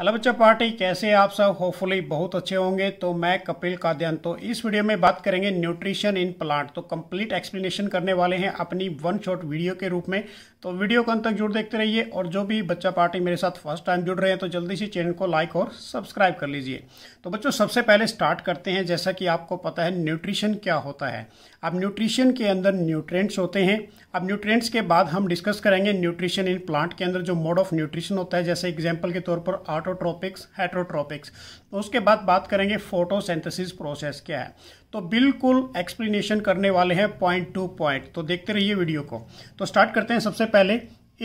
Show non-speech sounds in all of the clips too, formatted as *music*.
Hello बच्चों party कैसे आप सब होपफुली बहुत अच्छे होंगे तो मैं कपिल काद्यान तो इस वीडियो में बात करेंगे न्यूट्रिशन इन प्लांट तो कंप्लीट एक्सप्लेनेशन करने वाले हैं अपनी वन शॉट वीडियो के रूप में तो वीडियो को अंत तक जुड़ देखते रहिए और जो भी बच्चा पार्टी मेरे साथ फर्स्ट टाइम जुड़ रहे हैं तो जल्दी से चैनल को लाइक और सब्सक्राइब कर लीजिए तो बच्चों सबसे पहले स्टार्ट करते हैं जैसा कि आपको पता है न्यूट्रिशन क्या होता है अब न्यूट्रिशन के अंदर न्यूट्रेंट्स होते हैं अब न्यूट्रेंट्स के बाद हम डिस्कस करेंगे न्यूट्रिशन इन प्लांट के अंदर जो मोड ऑफ न्यूट्रिशन होता है जैसे एग्जाम्पल के तौर पर ऑटोट्रॉपिक्स हेट्रोट्रॉपिक्स तो उसके बाद बात करेंगे फोटोसेंथसिस प्रोसेस क्या है तो बिल्कुल एक्सप्लेनेशन करने वाले हैं पॉइंट टू पॉइंट तो देखते रहिए वीडियो को तो स्टार्ट करते हैं सबसे पहले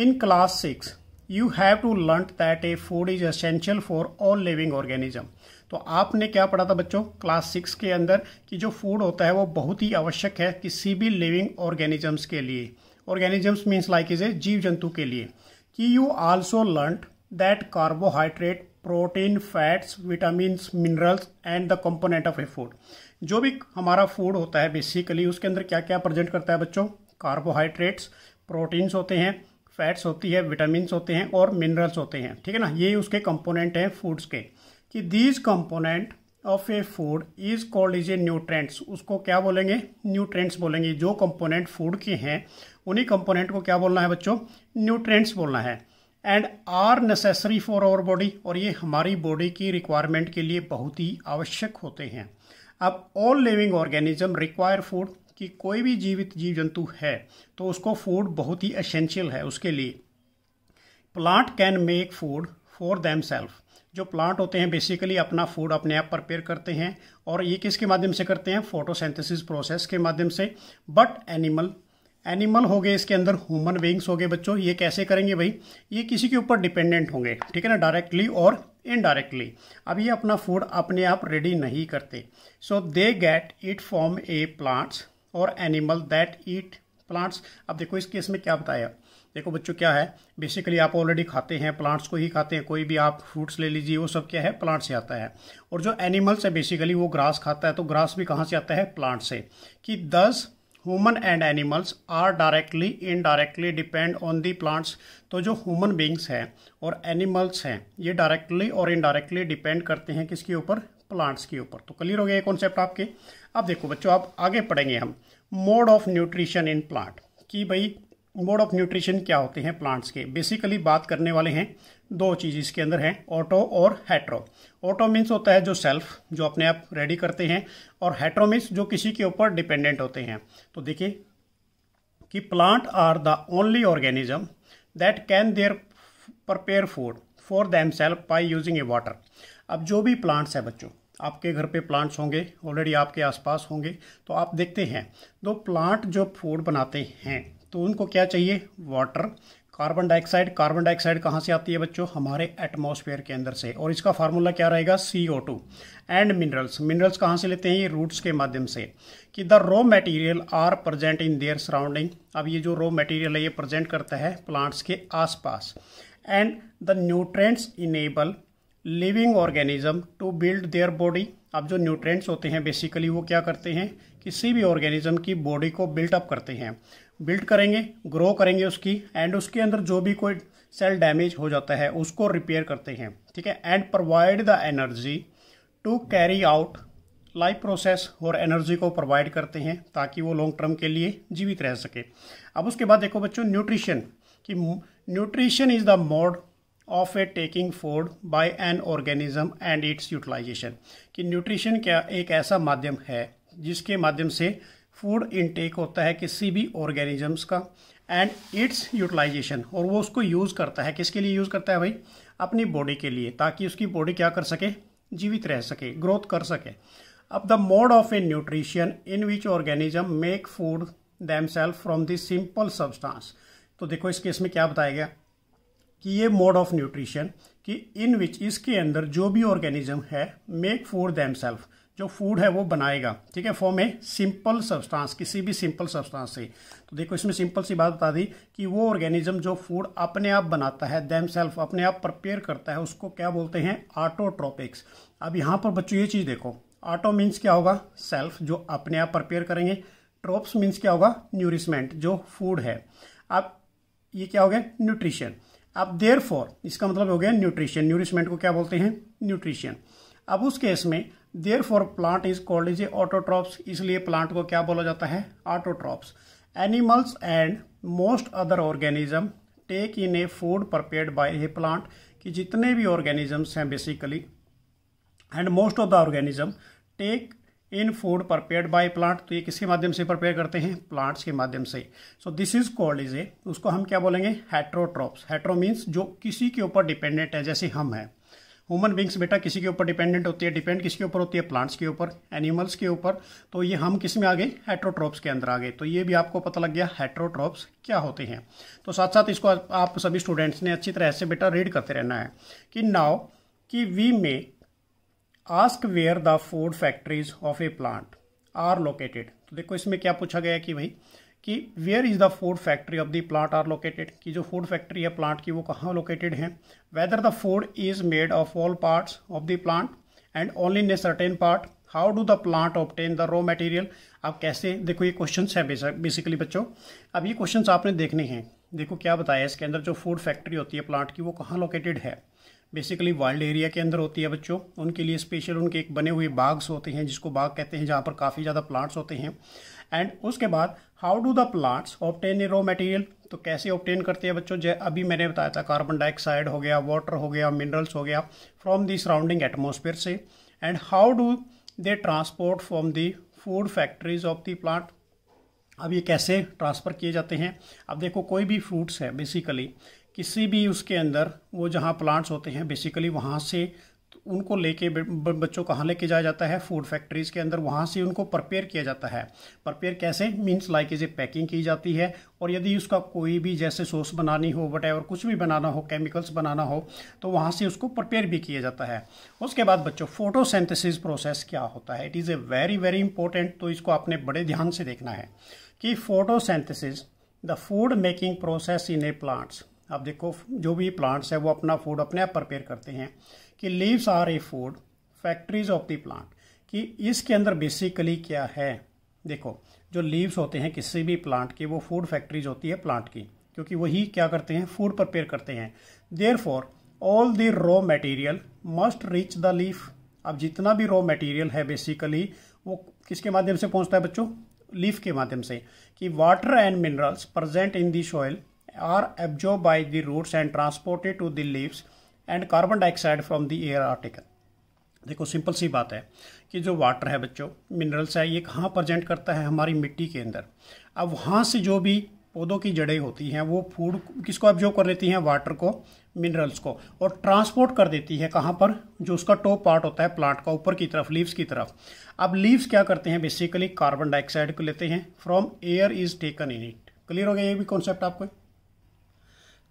in class six you have to learn that a food is essential for all living organism तो आपने क्या पढ़ा था बच्चों क्लास सिक्स के अंदर कि जो फूड होता है वो बहुत ही आवश्यक है किसी भी लिविंग ऑर्गेनिजम्स के लिए organisms means like is a जीव जंतु के लिए कि you also learn that carbohydrate protein fats vitamin minerals and the component of a food जो भी हमारा फूड होता है बेसिकली उसके अंदर क्या क्या प्रजेंट करता है बच्चों कार्बोहाइड्रेट्स प्रोटीन्स होते हैं फैट्स होती है विटामिन होते हैं और मिनरल्स होते हैं ठीक है ना ये उसके कंपोनेंट हैं फूड्स के कि these component of a food is called is a nutrients उसको क्या बोलेंगे न्यूट्रेंट्स बोलेंगे जो कंपोनेंट फूड के हैं उन्हीं कंपोनेंट को क्या बोलना है बच्चों न्यूट्रेंट्स बोलना है and are necessary for our body और ये हमारी बॉडी की रिक्वायरमेंट के लिए बहुत ही आवश्यक होते हैं अब all living organism require food कि कोई भी जीवित जीव जंतु है तो उसको फूड बहुत ही असेंशियल है उसके लिए plant can make food for them self जो प्लांट होते हैं बेसिकली अपना फूड अपने आप प्रिपेयर करते हैं और ये किसके माध्यम से करते हैं फोटोसेंथेसिस प्रोसेस के माध्यम से बट एनिमल एनिमल हो गए इसके अंदर ह्यूमन बींग्स हो गए बच्चों ये कैसे करेंगे भाई ये किसी के ऊपर डिपेंडेंट होंगे ठीक है ना डायरेक्टली और इनडायरेक्टली अब ये अपना फूड अपने आप रेडी नहीं करते so they get it from a plants और एनिमल दैट ईट प्लांट्स अब देखो इस केस में क्या बताया देखो बच्चों क्या है बेसिकली आप ऑलरेडी खाते हैं प्लांट्स को ही खाते हैं कोई भी आप फ्रूट्स ले लीजिए वो सब क्या है प्लांट से आता है और जो एनिमल्स है बेसिकली वो ग्रास खाता है तो ग्रास भी कहाँ से आता है प्लांट से कि thus human and animals are directly indirectly depend on the plants तो जो ह्यूमन बींग्स हैं और एनिमल्स हैं ये डायरेक्टली और इनडायरेक्टली डिपेंड करते हैं किसके ऊपर प्लांट्स के ऊपर तो क्लियर हो गया ये कॉन्सेप्ट आपके अब देखो बच्चों आप आगे पढ़ेंगे हम mode of nutrition in plant कि भाई मोड ऑफ न्यूट्रिशन क्या होते हैं प्लांट्स के बेसिकली बात करने वाले हैं दो चीज़ इसके अंदर हैं ऑटो और हेट्रो ऑटो मीन्स होता है जो सेल्फ जो अपने आप रेडी करते हैं और हेट्रो मीन्स जो किसी के ऊपर डिपेंडेंट होते हैं तो देखिए कि plant are the only organism that can their prepare food for them self by using a water अब जो भी प्लांट्स हैं बच्चों आपके घर पे प्लांट्स होंगे ऑलरेडी आपके आसपास होंगे तो आप देखते हैं दो प्लांट जो फूड बनाते हैं तो उनको क्या चाहिए water carbon dioxide carbon dioxide कहाँ से आती है बच्चों हमारे एटमॉस्फेयर के अंदर से और इसका फार्मूला क्या रहेगा C O two and minerals minerals कहाँ से लेते हैं ये रूट्स के माध्यम से कि the raw material are present in their surrounding अब ये जो रॉ मटेरियल है ये प्रजेंट करता है प्लांट्स के आसपास and the nutrients enable living organism to build their body अब जो न्यूट्रेंट्स होते हैं बेसिकली वो क्या करते हैं किसी भी ऑर्गेनिज्म की बॉडी को बिल्ट अप करते हैं बिल्ड करेंगे ग्रो करेंगे उसकी एंड उसके अंदर जो भी कोई सेल डैमेज हो जाता है उसको रिपेयर करते हैं ठीक है and provide the energy to carry out life process और एनर्जी को प्रोवाइड करते हैं ताकि वो लॉन्ग टर्म के लिए जीवित रह सके अब उसके बाद देखो बच्चों न्यूट्रिशन कि nutrition is the mode of a taking food by an organism and its utilization कि न्यूट्रिशन क्या एक ऐसा माध्यम है जिसके माध्यम से फूड इनटेक होता है किसी भी ऑर्गेनिजम्स का एंड इट्स यूटिलाइजेशन और वो उसको यूज़ करता है किसके लिए यूज़ करता है भाई अपनी बॉडी के लिए ताकि उसकी बॉडी क्या कर सके जीवित रह सके ग्रोथ कर सके अब the mode of a nutrition in which organism make food them self from this simple substance तो देखो इस केस में क्या बताया गया कि ये मोड ऑफ न्यूट्रिशन कि इन विच इसके अंदर जो भी ऑर्गेनिज्म है मेक फूड दैम सेल्फ जो फूड है वो बनाएगा ठीक है फॉर्म ए सिंपल सब्सटेंस किसी भी सिंपल सब्सटेंस से तो देखो इसमें सिंपल सी बात बता दी कि वो ऑर्गेनिज्म जो फूड अपने आप बनाता है दैम सेल्फ अपने आप प्रिपेयर करता है उसको क्या बोलते हैं आटोट्रॉपिक्स अब यहाँ पर बच्चों ये चीज़ देखो आटो मीन्स क्या होगा सेल्फ जो अपने आप प्रिपेयर करेंगे ट्रोप्स मीन्स क्या होगा न्यूरिशमेंट जो फूड है अब ये क्या हो गया न्यूट्रिशन अब देयर इसका मतलब हो गया न्यूट्रिशन न्यूरिशमेंट को क्या बोलते हैं न्यूट्रिशन अब उस केस में therefore plant is called is a autotrophs इसलिए प्लांट को क्या बोला जाता है autotrophs animals and most other organism take in a food prepared by a plant कि जितने भी ऑर्गेनिजम्स हैं basically and most of the organism take in food prepared by plant तो ये किसके माध्यम से प्रपेयर करते हैं प्लांट्स के माध्यम से so this is called is a उसको हम क्या बोलेंगे हेट्रोट्रॉप्स हेट्रो मीन्स जो किसी के ऊपर डिपेंडेंट है जैसे हम हैं ह्यूमन बींग्स बेटा किसी के ऊपर डिपेंडेंट होती है डिपेंड किसके ऊपर होती है प्लांट्स के ऊपर एनिमल्स के ऊपर तो ये हम किस में आ गए हेट्रोट्रॉप्स के अंदर आ गए तो ये भी आपको पता लग गया हेट्रोट्रॉप्स क्या होते हैं तो साथ साथ इसको आप सभी स्टूडेंट्स ने अच्छी तरह से बेटा रीड करते रहना है कि नाव कि we may ask where the food factories of a plant are located तो देखो इसमें क्या पूछा गया कि भाई कि where is the food factory of the plant are located कि जो फूड फैक्ट्री है प्लांट की वो कहाँ लोकेटेड है whether the food is made of all parts of the plant and only in a certain part how do the plant obtain the raw material आप कैसे देखो ये क्वेश्चन है बेसिकली बच्चों अब ये क्वेश्चन आपने देखने हैं देखो क्या बताया इसके अंदर जो फूड फैक्ट्री होती है प्लांट की वो कहाँ लोकेटेड है बेसिकली वाइल्ड एरिया के अंदर होती है बच्चों उनके लिए स्पेशल उनके एक बने हुए बाग्स होते हैं जिसको बाग कहते हैं जहाँ पर काफ़ी ज़्यादा प्लांट्स होते हैं एंड उसके बाद how do the plants obtain raw material तो कैसे ऑप्टेन करते हैं बच्चों जै अभी मैंने बताया था कार्बन डाइऑक्साइड हो गया वाटर हो गया मिनरल्स हो गया फ्रॉम दी सराउंडिंग एटमोसफेयर से and how do they transport from the food factories of the plant अब ये कैसे ट्रांसफ़र किए जाते हैं अब देखो कोई भी फ्रूट्स है बेसिकली किसी भी उसके अंदर वो जहाँ प्लांट्स होते हैं बेसिकली वहाँ से उनको लेके बच्चों कहाँ लेके जाया जाता है फूड फैक्ट्रीज़ के अंदर वहाँ से उनको प्रपेयर किया जाता है प्रपेयर कैसे means like is a packing की जाती है और यदि उसका कोई भी जैसे सोस बनानी हो वट कुछ भी बनाना हो केमिकल्स बनाना हो तो वहाँ से उसको प्रपेयर भी किया जाता है उसके बाद बच्चों फोटोसेंथेसिस प्रोसेस क्या होता है it is a very very important तो इसको आपने बड़े ध्यान से देखना है कि photosynthesis the food making process in a plants आप देखो जो भी प्लांट्स है वो अपना फूड अपने आप प्रपेयर करते हैं कि leaves are a food factories of the plant कि इसके अंदर बेसिकली क्या है देखो जो लीव्स होते हैं किसी भी प्लांट की वो फूड फैक्ट्रीज होती है प्लांट की क्योंकि वही क्या करते हैं फूड प्रपेयर करते हैं there for all the raw material must reach the leaf अब जितना भी रॉ मटेरियल है बेसिकली वो किसके माध्यम से पहुंचता है बच्चों लीफ के माध्यम से कि water and minerals present in the soil are absorb by the roots and transported to the leaves and carbon dioxide from the air article देखो सिंपल सी बात है कि जो वाटर है बच्चों मिनरल्स है ये कहाँ प्रजेंट करता है हमारी मिट्टी के अंदर अब वहाँ से जो भी पौधों की जड़ें होती हैं वो फूड किसको ऑब्जॉर्व कर लेती हैं वाटर को मिनरल्स को और ट्रांसपोर्ट कर देती है कहाँ पर जो उसका टॉप पार्ट होता है प्लांट का ऊपर की तरफ लीव्स की तरफ अब लीव्स क्या करते हैं बेसिकली कार्बन डाइऑक्साइड को लेते हैं from air is taken in it clear हो गया ये भी कॉन्सेप्ट आपको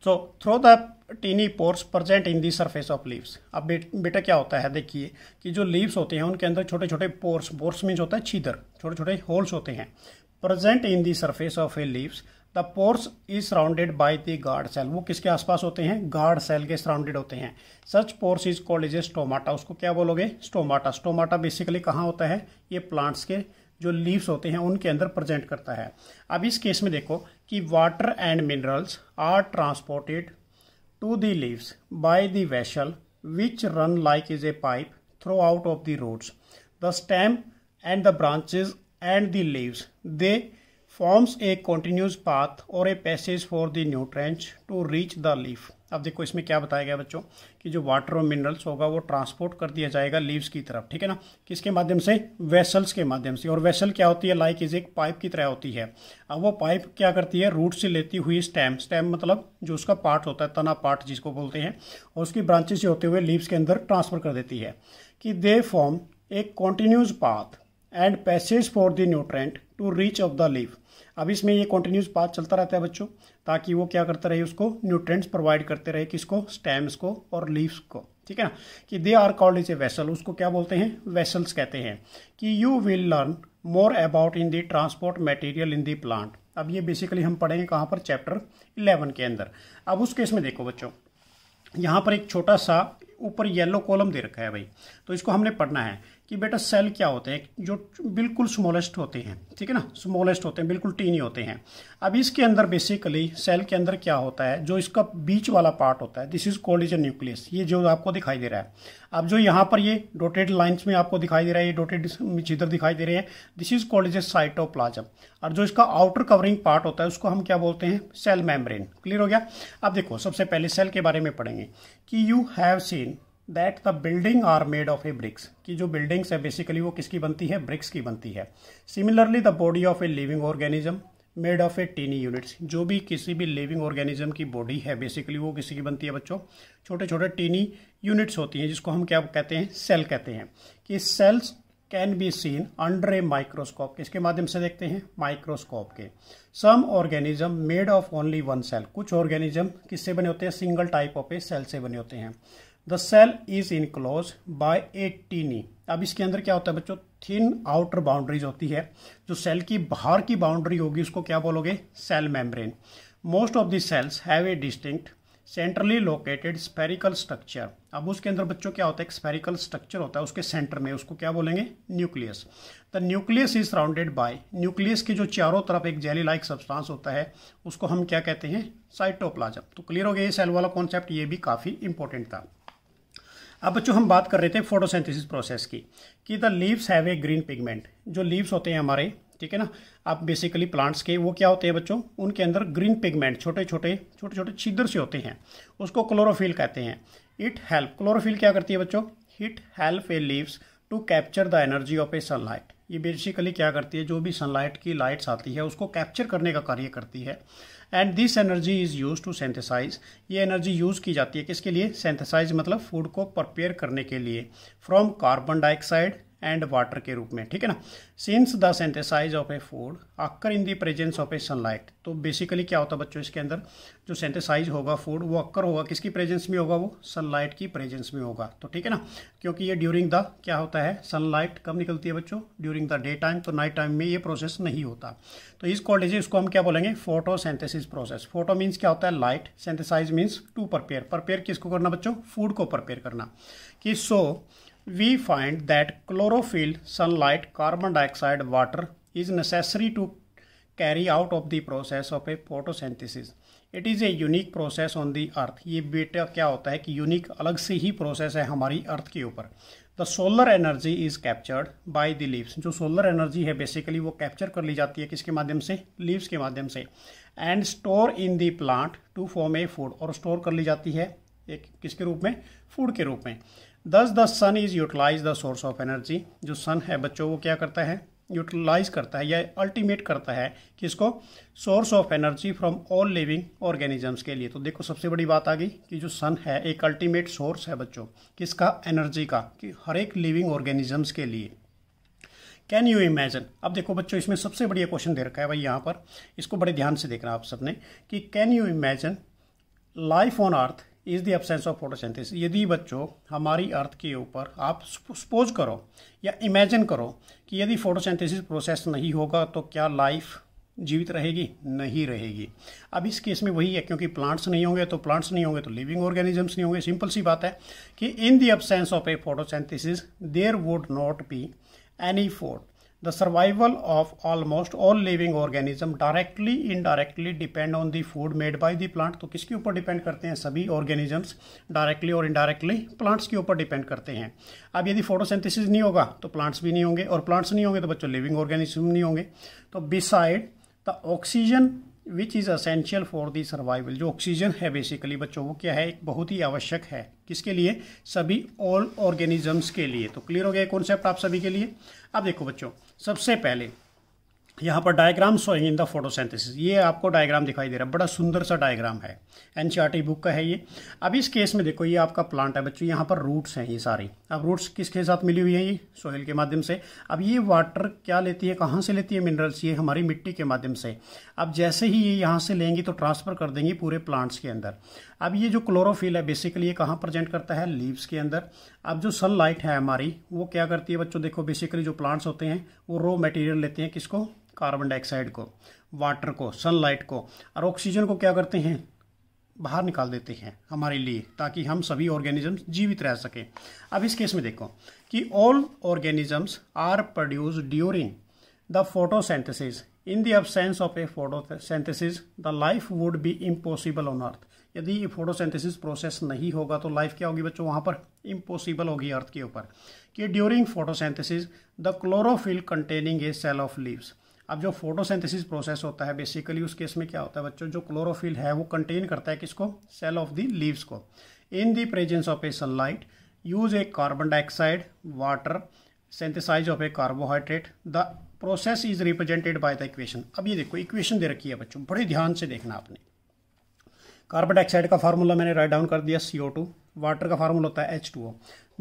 so through the tiny pores present in the surface of leaves अब बेटा क्या होता है देखिए कि जो लीव्स होते हैं उनके अंदर छोटे छोटे पोर्स पोर्स मीन्स होता है छीदर छोटे छोटे होल्स होते हैं present in the surface of a leaves the pores is surrounded by the guard cell वो किसके आसपास होते हैं गार्ड सेल के सराउंडेड होते हैं such pores is called is a stomata उसको क्या बोलोगे स्टोमाटा स्टोमाटा बेसिकली कहाँ होता है ये प्लांट्स के जो लीव्स होते हैं उनके अंदर प्रेजेंट करता है अब इस केस में देखो कि water and minerals are transported to the leaves by the vessel which run like is a pipe throughout of the roots. The stem and the branches and the leaves, they forms a continuous path or a passage for the nutrients to reach the leaf. अब देखो इसमें क्या बताया गया बच्चों कि जो water और मिनरल्स होगा वो ट्रांसपोर्ट कर दिया जाएगा लीव्स की तरफ ठीक है ना किसके माध्यम से वेसल्स के माध्यम से और वेसल क्या होती है लाइक इज एक पाइप की तरह होती है अब वो पाइप क्या करती है रूट से लेती हुई स्टेम स्टेम मतलब जो उसका पार्ट होता है तना पार्ट जिसको बोलते हैं और उसकी ब्रांचेस होते हुए लीव्स के अंदर ट्रांसफर कर देती है कि they form a continuous path and passage for the nutrient to reach of the leave अब इसमें ये कॉन्टीन्यूस पाथ चलता रहता है बच्चों ताकि वो क्या करते रहे उसको न्यूट्रेंट्स प्रोवाइड करते रहे किसको स्टेम्स को और लीव्स को ठीक है ना कि they are called is a vessel उसको क्या बोलते हैं वेसल्स कहते हैं कि you will learn more about in the transport material in the plant अब ये बेसिकली हम पढ़ेंगे कहाँ पर चैप्टर इलेवन के अंदर अब उस केस में देखो बच्चों यहाँ पर एक छोटा सा ऊपर येलो कॉलम दे रखा है भाई तो इसको हमने पढ़ना है कि बेटा सेल क्या होते हैं जो बिल्कुल स्मॉलेस्ट होते हैं ठीक है ना स्मॉलेस्ट होते हैं बिल्कुल टीनी होते हैं अब इसके अंदर बेसिकली सेल के अंदर क्या होता है जो इसका बीच वाला पार्ट होता है this is called is a nucleus ये जो आपको दिखाई दे रहा है अब जो यहाँ पर ये डोटेड लाइन्स में आपको दिखाई दे रहा है ये डोटेड जिधर दिखाई दे रहे हैं this is called is a cytoplasm और जो इसका आउटर कवरिंग पार्ट होता है उसको हम क्या बोलते हैं सेल मेम्ब्रेन क्लियर हो गया अब देखो सबसे पहले सेल के बारे में पढ़ेंगे कि you have seen that the building are made of a bricks कि जो बिल्डिंग्स है बेसिकली वो किसकी बनती है ब्रिक्स की बनती है similarly the body of a living organism made of a tiny units जो भी किसी भी लिविंग ऑर्गेनिज्म की बॉडी है बेसिकली वो किसी की बनती है बच्चों छोटे छोटे टीनी यूनिट्स होती हैं जिसको हम क्या कहते हैं सेल कहते हैं कि cells can be seen under a microscope किसके माध्यम से देखते हैं माइक्रोस्कोप के some organism made of only one cell कुछ ऑर्गेनिज्म किससे बने होते हैं single type of a cell से बने होते हैं the cell is enclose by a tiny अब इसके अंदर क्या होता है बच्चों थिन आउटर बाउंड्रीज होती है जो सेल की बाहर की बाउंड्री होगी उसको क्या बोलोगे cell membrane most of the cells have a distinct centrally located spherical structure अब उसके अंदर बच्चों क्या होता है एक स्पेरिकल स्ट्रक्चर होता है उसके सेंटर में उसको क्या बोलेंगे nucleus the nucleus is surrounded by nucleus के जो चारों तरफ एक जेली लाइक सब्सटेंस होता है उसको हम क्या कहते हैं साइटोप्लाज्म तो क्लियर हो गया ये सेल वाला कॉन्सेप्ट ये भी काफ़ी इंपॉर्टेंट था अब बच्चों हम बात कर रहे थे फोटोसेंथिसिस प्रोसेस की कि the leaves have a green pigment जो लीव्स होते हैं हमारे ठीक है ना आप बेसिकली प्लांट्स के वो क्या होते हैं बच्चों उनके अंदर ग्रीन पिगमेंट छोटे छोटे छोटे छोटे छिद्र से होते हैं उसको क्लोरोफिल कहते हैं इट हेल्प क्लोरोफिल क्या करती है बच्चों it help a leaves to capture the energy of a sunlight ये बेसिकली क्या करती है जो भी सनलाइट की लाइट्स आती है उसको कैप्चर करने का कार्य करती है and this energy is use to synthesize ये एनर्जी यूज़ की जाती है किसके लिए सेंथेसाइज मतलब फूड को प्रिपेयर करने के लिए from carbon dioxide and water के रूप में ठीक है ना since the synthesize of a food occur in the presence of a sunlight तो बेसिकली क्या होता है बच्चों इसके अंदर जो सेंथेसाइज होगा फूड वो अक्कर होगा किसकी प्रेजेंस में होगा वो सनलाइट की प्रेजेंस में होगा तो ठीक है ना क्योंकि ये ड्यूरिंग द क्या होता है सनलाइट कब निकलती है बच्चों ड्यूरिंग द डे टाइम तो नाइट टाइम में ये प्रोसेस नहीं होता तो इस कॉल्ड उसको इसको हम क्या बोलेंगे सेंथेसिस प्रोसेस फोटो मीन्स क्या होता है light synthesize means to prepare prepare किसको करना बच्चों फूड को परपेयर करना कि so so, we find that chlorophyll, sunlight, carbon dioxide, water is necessary to carry out of the process of a photosynthesis. It is a unique process on the earth ये बेटा क्या होता है कि unique अलग से ही प्रोसेस है हमारी अर्थ के ऊपर the solar energy is captured by the leaves जो सोलर एनर्जी है बेसिकली वो कैप्चर कर ली जाती है किसके माध्यम से लीव्स के माध्यम से and store in the plant to form a food और स्टोर कर ली जाती है एक किसके रूप में फूड के रूप में thus the sun is utilize the source of energy जो सन है बच्चों वो क्या करता है यूटिलाइज करता है या अल्टीमेट करता है कि इसको source of energy from all living organisms के लिए तो देखो सबसे बड़ी बात आ गई कि जो सन है एक अल्टीमेट सोर्स है बच्चों किसका एनर्जी का कि हर एक लिविंग ऑर्गेनिजम्स के लिए कैन यू इमेजिन अब देखो बच्चों इसमें सबसे बढ़िया क्वेश्चन दे रखा है भाई यहाँ पर इसको बड़े ध्यान से देखना आप सबने कि can you imagine life on earth is the absence of photosynthesis यदि बच्चों हमारी अर्थ के ऊपर आप सपोज करो या इमेजिन करो कि यदि फोटोसिंथेसिस प्रोसेस नहीं होगा तो क्या लाइफ जीवित रहेगी नहीं रहेगी अब इस केस में वही है क्योंकि प्लांट्स नहीं होंगे तो प्लांट्स नहीं होंगे तो लिविंग ऑर्गेनिजम्स नहीं होंगे सिंपल सी बात है कि in the absence of a photosynthesis there would not be any food the survival of almost all living organism directly indirectly depend on the food made by the plant तो किसके ऊपर depend करते हैं सभी ऑर्गेनिजम्स डायरेक्टली और indirectly plants के ऊपर depend करते हैं अब यदि फोटोसेंथिसिस नहीं होगा तो प्लांट्स भी नहीं होंगे और प्लांट्स नहीं होंगे तो बच्चों लिविंग ऑर्गेनिज्म नहीं होंगे तो beside the oxygen which is essential for the survival जो ऑक्सीजन है बेसिकली बच्चों वो क्या है एक बहुत ही आवश्यक है किसके लिए सभी ऑल ऑर्गेनिजम्स के लिए तो क्लियर हो गया कॉन्सेप्ट आप सभी के लिए अब देखो बच्चों सबसे पहले यहाँ पर diagram showing in the photosynthesis ये आपको डायग्राम दिखाई दे रहा है बड़ा सुंदर सा डायग्राम है एन बुक e का है ये अब इस केस में देखो ये आपका प्लांट है बच्चों यहाँ पर रूट्स हैं ये सारी अब रूट्स किसके साथ मिली हुई है ये सोयल के माध्यम से अब ये वाटर क्या लेती है कहाँ से लेती है मिनरल्स ये हमारी मिट्टी के माध्यम से अब जैसे ही ये यहाँ से लेंगी तो ट्रांसफ़र कर देंगी पूरे प्लांट्स के अंदर अब ये जो क्लोरोफिल है बेसिकली ये कहाँ प्रजेंट करता है लीव्स के अंदर अब जो सनलाइट है हमारी वो क्या करती है बच्चों देखो बेसिकली जो प्लांट्स होते हैं वो रो मटेरियल लेते हैं किसको कार्बन डाइऑक्साइड को वाटर को सनलाइट को और ऑक्सीजन को क्या करते हैं बाहर निकाल देते हैं हमारे लिए ताकि हम सभी ऑर्गेनिजम्स जीवित रह सकें अब इस केस में देखो कि all organisms are produce during the photosynthesis in the of a a photosynthesis the life would be impossible on earth यदि फोटोसिंथेसिस प्रोसेस नहीं होगा तो लाइफ क्या होगी बच्चों वहाँ पर इम्पॉसिबल होगी अर्थ के ऊपर कि during photosynthesis the chlorophyll containing a cell of leaves अब जो फोटोसिंथेसिस प्रोसेस होता है बेसिकली उस केस में क्या होता है बच्चों जो क्लोरोफिल है वो कंटेन करता है किसको सेल ऑफ द लीव्स को in the presence of a sunlight use a carbon dioxide water synthesize of a carbohydrate the process is represented by the equation अब ये देखो इक्वेशन दे रखी है बच्चों बड़े ध्यान से देखना आपने कार्बन डाइऑक्साइड का फार्मूला मैंने राइट डाउन कर दिया सी ओ टू वाटर का फार्मूला होता है एच टू ओ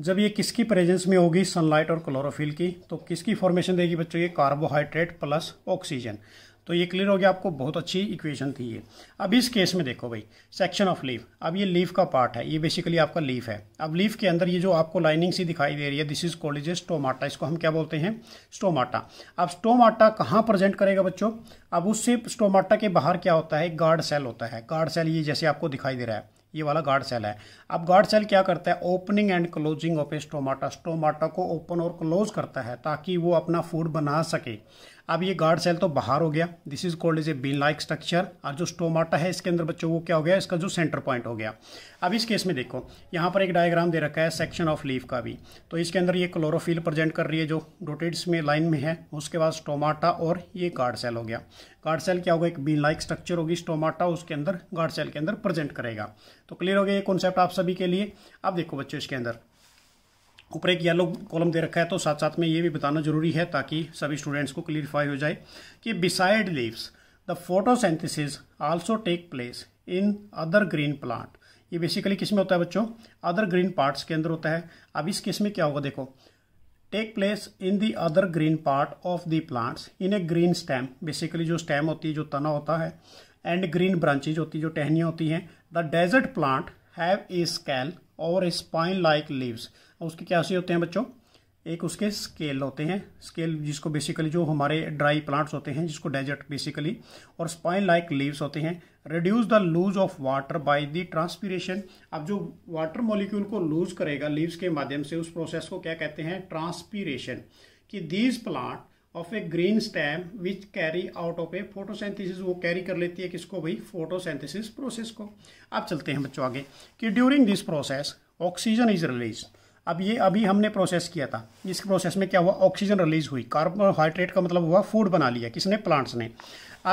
जब ये किसकी प्रेजेंस में होगी सनलाइट और क्लोरोफिल की तो किसकी फॉर्मेशन देगी बच्चों ये कार्बोहाइड्रेट प्लस ऑक्सीजन तो ये क्लियर हो गया आपको बहुत अच्छी इक्वेशन थी ये अब इस केस में देखो भाई सेक्शन ऑफ लीफ अब ये लीफ का पार्ट है ये बेसिकली आपका लीफ है अब लीफ के अंदर ये जो आपको लाइनिंग सी दिखाई दे रही है दिस इज कॉलेज स्टोमाटा इसको हम क्या बोलते हैं स्टोमाटा अब स्टोमाटा कहाँ प्रेजेंट करेगा बच्चों अब उससे स्टोमाटा के बाहर क्या होता है गार्ड सेल होता है गार्ड सेल ये जैसे आपको दिखाई दे रहा है ये वाला गार्ड सेल है अब गार्ड सेल क्या करता है opening and closing of a stomata stomata को ओपन और क्लोज करता है ताकि वो अपना फूड बना सके अब ये गार्ड सेल तो बाहर हो गया this is called is a bean like structure और जो स्टोमाटा है इसके अंदर बच्चों को क्या हो गया इसका जो सेंटर पॉइंट हो गया अब इस केस में देखो यहाँ पर एक डायग्राम दे रखा है सेक्शन ऑफ लीफ का भी तो इसके अंदर ये क्लोरोफिल प्रेजेंट कर रही है जो डोटेड्स में लाइन में है उसके बाद स्टोमाटा और ये गार्ड सेल हो गया गार्ड सेल क्या होगा एक बीन लाइक स्ट्रक्चर होगी स्टोमाटा उसके अंदर गार्ड सेल के अंदर प्रेजेंट करेगा तो क्लियर हो गया ये कॉन्सेप्ट आप सभी के लिए अब देखो बच्चों इसके अंदर ऊपर एक येलो कॉलम दे रखा है तो साथ साथ में ये भी बताना जरूरी है ताकि सभी स्टूडेंट्स को क्लियरिफाई हो जाए कि beside leaves the photosynthesis also take place in other green plant ये बेसिकली किस में होता है बच्चों अदर ग्रीन पार्ट्स के अंदर होता है अब इस किस में क्या होगा देखो take place in the other green part of the plants in a green stem basically जो स्टैम होती है जो तना होता है एंड ग्रीन ब्रांचेज होती है जो टहनियाँ होती हैं the desert plant have a scale और स्पाइन लाइक लीव्स उसके क्या से होते हैं बच्चों एक उसके स्केल होते हैं स्केल जिसको बेसिकली जो हमारे ड्राई प्लांट्स होते हैं जिसको डेजर्ट बेसिकली और स्पाइन लाइक लीव्स होते हैं reduce the lose of water by the transpiration अब जो वाटर मॉलिक्यूल को लूज करेगा लीव्स के माध्यम से उस प्रोसेस को क्या कहते हैं ट्रांसपीरेशन कि these plant of a green stem which carry out of a photosynthesis वो कैरी कर लेती है किसको भाई फोटोसेंथिसिस प्रोसेस को अब चलते हैं बच्चों आगे कि during this process oxygen is release अब ये अभी हमने प्रोसेस किया था इस प्रोसेस में क्या हुआ ऑक्सीजन रिलीज हुई कार्बोहाइड्रेट का मतलब हुआ फूड बना लिया किसने प्लांट्स ने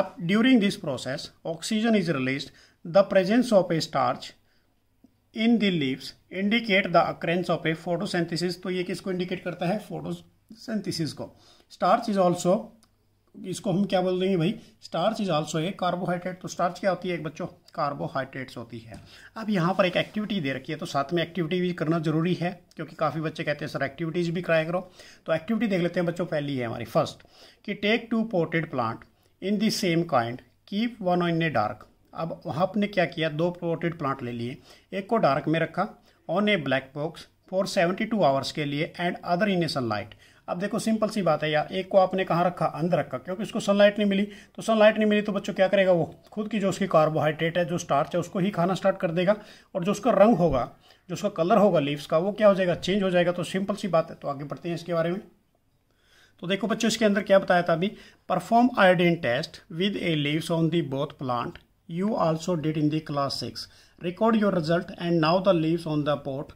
अब during this process oxygen is release the presence of a starch in the leaves indicate the occurrence of a photosynthesis तो ये किसको इंडिकेट करता है फोटोसेंथिसिस को स्टार्च इज ऑल्सो इसको हम क्या बोल देंगे भाई starch is also a carbohydrate तो स्टार्च क्या होती है एक बच्चों कार्बोहाइड्रेट्स होती है अब यहाँ पर एक एक्टिविटी दे रखी है तो साथ में एक्टिविटी भी करना जरूरी है क्योंकि काफ़ी बच्चे कहते हैं सर एक्टिविटीज़ भी कराया करो तो एक्टिविटी देख लेते हैं बच्चों पहली है हमारी फर्स्ट कि take two potted plant in the same kind keep one on a dark अब वहाँ ने क्या किया दो पोर्टेड प्लांट ले लिए एक को डार्क में रखा on a black box for seventy two hours के लिए and other in a sunlight अब देखो सिंपल सी बात है यार एक को आपने कहाँ रखा अंदर रखा क्योंकि उसको सनलाइट नहीं मिली तो सनलाइट नहीं मिली तो बच्चों क्या करेगा वो खुद की जो उसकी कार्बोहाइड्रेट है जो स्टार्च है उसको ही खाना स्टार्ट कर देगा और जो उसका रंग होगा जो उसका कलर होगा लीव्स का वो क्या हो जाएगा चेंज हो जाएगा तो सिंपल सी बात है तो आगे बढ़ते हैं इसके बारे में तो देखो बच्चों इसके अंदर क्या बताया था अभी perform iodine test with a leaves on the both plant you also did in the class six record your result and now the leaves on the pot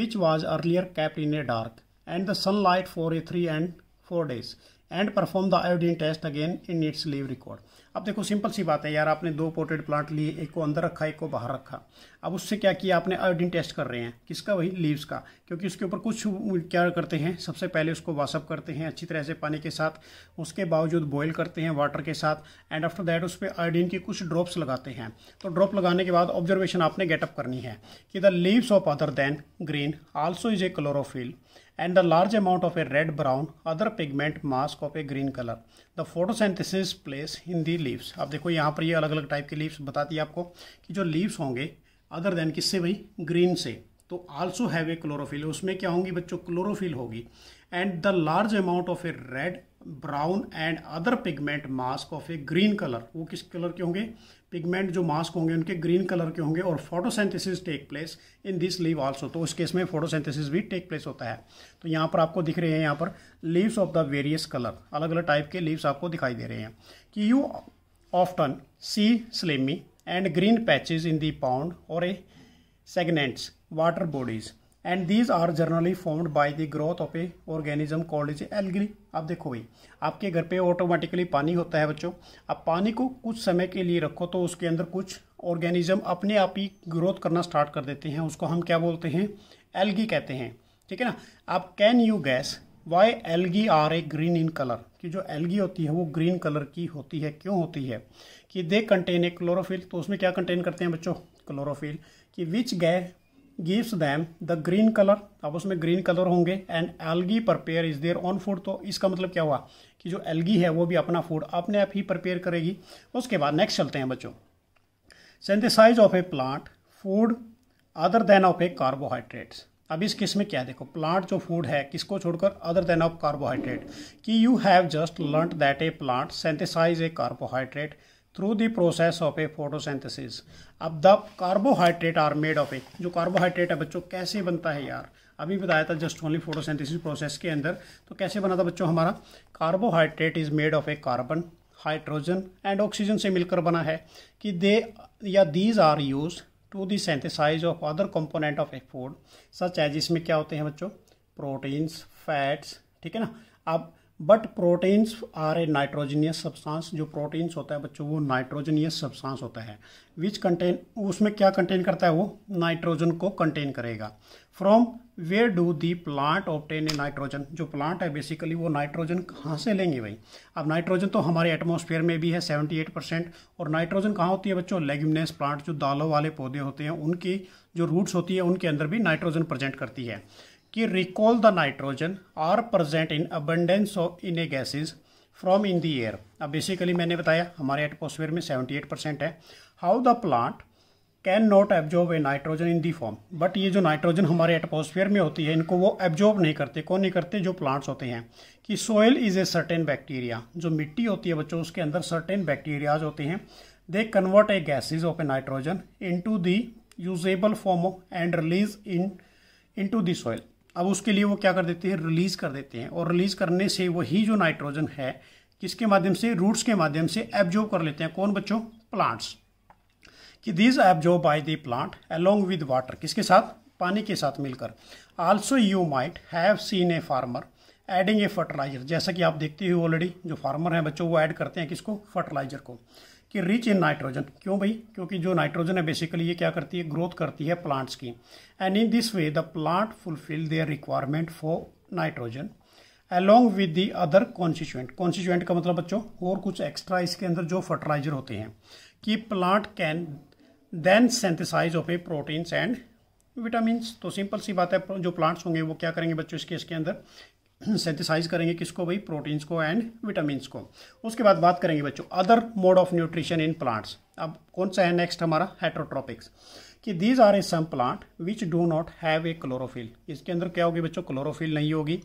which was earlier kept in a dark and the sunlight for a three and four days and perform the iodine test again in its leave record अब देखो simple सी बात है यार आपने दो ported plant लिए एक को अंदर रखा एक को बाहर रखा अब उससे क्या किया आपने आयोडीन टेस्ट कर रहे हैं किसका वही लीव्स का क्योंकि उसके ऊपर कुछ क्या करते हैं सबसे पहले उसको वाशअप करते हैं अच्छी तरह से पानी के साथ उसके बावजूद बॉयल करते हैं वाटर के साथ एंड आफ्टर दैट उस पर आयोडीन के कुछ ड्रॉप्स लगाते हैं तो ड्रॉप लगाने के बाद ऑब्जर्वेशन आपने गेटअप करनी है कि the leaves of other than green also is a chlorophyll and the large amount of a red brown other pigment mask of a green color the photosynthesis plays in the leaves आप देखो यहाँ पर ये अलग अलग type के leaves बताती है आपको कि जो लीव्स होंगे अदर देन किससे भाई ग्रीन से तो आल्सो हैव ए क्लोरोफिल उसमें क्या होंगी बच्चों क्लोरोफिल होगी and the large amount of a red brown and other pigment mask of a green colour वो किस कलर के होंगे पिगमेंट जो मास्क होंगे उनके ग्रीन कलर के होंगे और photosynthesis take place in this leave also तो उस केस में फोटोसेंथेसिस भी टेक प्लेस होता है तो यहाँ पर आपको दिख रहे हैं यहाँ पर leaves of the various colour अलग अलग टाइप के लीव्स आपको दिखाई दे रहे हैं कि you often see slimy and green patches in the pond और a stagnant water bodies and these are generally formed by the growth of a organism called is algae आप देखो भाई आपके घर पे ऑटोमेटिकली पानी होता है बच्चों अब पानी को कुछ समय के लिए रखो तो उसके अंदर कुछ ऑर्गेनिज्म अपने आप ही ग्रोथ करना स्टार्ट कर देते हैं उसको हम क्या बोलते हैं एलगी कहते हैं ठीक है ना आप can you guess why algae are a green in colour कि जो एलगी होती है वो ग्रीन कलर की होती है क्यों होती है कि दे कंटेन ए क्लोरोफिल तो उसमें क्या कंटेन करते हैं बच्चों क्लोरोफिल कि विच गै gives them the green colour अब उसमें ग्रीन कलर होंगे and algae prepare is their own food तो इसका मतलब क्या हुआ कि जो एल्गी है वो भी अपना फूड अपने आप ही प्रपेयर करेगी उसके बाद नेक्स्ट चलते हैं बच्चों synthesise of a plant food other than of a carbohydrates अब इस किस में क्या है देखो प्लांट जो फूड है किसको छोड़कर अदर देन ऑफ कार्बोहाइड्रेट कि you have just learn that a plant synthesise a carbohydrate through the process of a photosynthesis अब the carbohydrate are made of a जो कार्बोहाइड्रेट है बच्चों कैसे बनता है यार अभी बताया था जस्ट ओनली फोटोसेंथेसिस प्रोसेस के अंदर तो कैसे बना था बच्चों हमारा carbohydrate is made of a carbon hydrogen and oxygen से मिलकर बना है कि दे या these are use to the synthesise of other component of a food such as इसमें क्या होते हैं बच्चों प्रोटीन्स फैट्स ठीक है ना अब but proteins are a nitrogenous substance जो प्रोटीन्स होता है बच्चों वो नाइट्रोजनियस सब्सटेंस होता है विच कंटेन उसमें क्या कंटेन करता है वो नाइट्रोजन को कंटेन करेगा from where do the plant obtain a nitrogen जो प्लांट है बेसिकली वो नाइट्रोजन कहाँ से लेंगे भाई अब नाइट्रोजन तो हमारे एटमोसफेयर में भी है सेवेंटी एट परसेंट और नाइट्रोजन कहाँ होती है बच्चों लेग्यूमिनस प्लांट जो दालों वाले पौधे होते हैं उनकी जो रूट्स होती है उनके अंदर भी नाइट्रोजन प्रजेंट करती है कि recall the nitrogen are present in abundance of in a gases from in the air अब बेसिकली मैंने बताया हमारे एटमोसफेयर में 78 परसेंट है how the plant can not absorb a nitrogen in the form but ये जो नाइट्रोजन हमारे atmosphere में होती है इनको वो एब्जॉर्ब नहीं करते कौन नहीं करते जो प्लांट्स होते हैं कि soil is a certain bacteria जो मिट्टी होती है बच्चों उसके अंदर सर्टेन बैक्टीरियाज होते हैं they convert a gases of a nitrogen into the usable form of and release in into the soil अब उसके लिए वो क्या कर देते हैं रिलीज़ कर देते हैं और रिलीज़ करने से वही जो नाइट्रोजन है किसके माध्यम से रूट्स के माध्यम से एब्जॉर्ब कर लेते हैं कौन बच्चों प्लांट्स कि these absorb by the plant along with water किसके साथ पानी के साथ मिलकर also you might have seen a farmer adding a fertiliser जैसा कि आप देखते हो ऑलरेडी जो फार्मर हैं बच्चों वो ऐड करते हैं किसको फर्टिलाइजर को कि रिच इन नाइट्रोजन क्यों भाई क्योंकि जो नाइट्रोजन है बेसिकली ये क्या करती है ग्रोथ करती है प्लांट्स की and in this way the plant fulfil their requirement for nitrogen along with the other constituent constituent का मतलब बच्चों और कुछ एक्स्ट्रा इसके अंदर जो फर्टिलाइजर होते हैं कि plant can then synthesise of a proteins and vitamin तो सिंपल सी बात है जो प्लांट्स होंगे वो क्या करेंगे बच्चों इसके इसके अंदर सेंथिसाइज करेंगे किसको भाई प्रोटीन्स को एंड विटामिन को उसके बाद बात करेंगे बच्चों other mode of nutrition in plants अब कौन सा है नेक्स्ट हमारा हेट्रोट्रॉपिक्स कि these are a some plant which do not have a chlorophyll इसके अंदर क्या होगी बच्चों क्लोरोफिल नहीं होगी